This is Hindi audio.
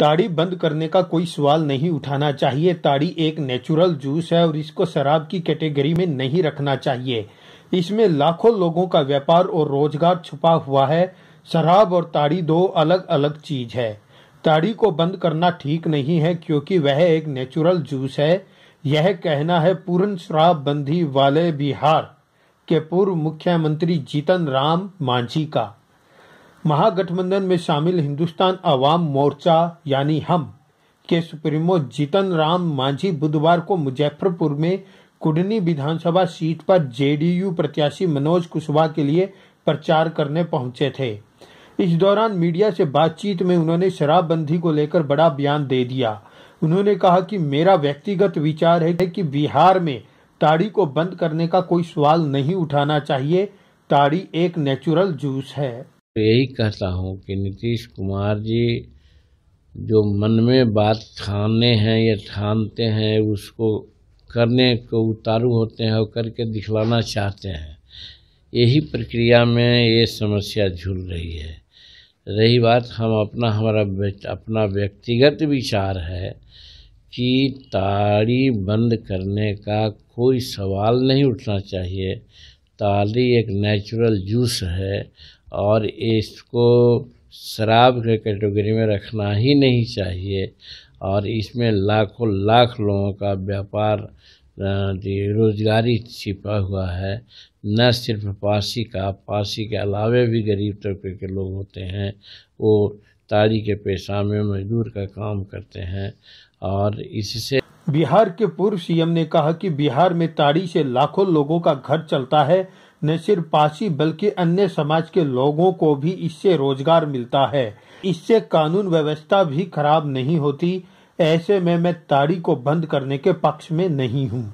ताड़ी बंद करने का कोई सवाल नहीं उठाना चाहिए ताड़ी एक नेचुरल जूस है और इसको शराब की कैटेगरी में नहीं रखना चाहिए इसमें लाखों लोगों का व्यापार और रोजगार छुपा हुआ है शराब और ताड़ी दो अलग अलग चीज है ताड़ी को बंद करना ठीक नहीं है क्योंकि वह एक नेचुरल जूस है यह कहना है पूर्ण शराबबंदी वाले बिहार के पूर्व मुख्यमंत्री जीतन राम मांझी का महागठबंधन में शामिल हिंदुस्तान अवाम मोर्चा यानी हम के सुप्रीमो जीतन राम मांझी बुधवार को मुजफ्फरपुर में कुडनी विधानसभा सीट पर जेडीयू प्रत्याशी मनोज कुशवाहा के लिए प्रचार करने पहुंचे थे इस दौरान मीडिया से बातचीत में उन्होंने शराबबंदी को लेकर बड़ा बयान दे दिया उन्होंने कहा कि मेरा व्यक्तिगत विचार है कि बिहार में ताड़ी को बंद करने का कोई सवाल नहीं उठाना चाहिए ताड़ी एक नेचुरल जूस है यही कहता हूँ कि नीतीश कुमार जी जो मन में बात ठाने हैं या ठानते हैं उसको करने को उतारू होते हैं और करके दिखलाना चाहते हैं यही प्रक्रिया में ये समस्या झूल रही है रही बात हम अपना हमारा अपना व्यक्तिगत विचार है कि ताड़ी बंद करने का कोई सवाल नहीं उठना चाहिए ताली एक नेचुरल जूस है और इसको शराब के कैटेगरी में रखना ही नहीं चाहिए और इसमें लाखों लाख लोगों का व्यापार रोजगारी छिपा हुआ है न सिर्फ पासी का पासी के अलावे भी गरीब तबके के लोग होते हैं वो ताड़ी के पेशा में मजदूर का काम करते हैं और इससे बिहार के पूर्व सीएम ने कहा कि बिहार में ताड़ी से लाखों लोगों का घर चलता है न सिर्फ पासी बल्कि अन्य समाज के लोगों को भी इससे रोजगार मिलता है इससे कानून व्यवस्था भी खराब नहीं होती ऐसे में मैं ताड़ी को बंद करने के पक्ष में नहीं हूँ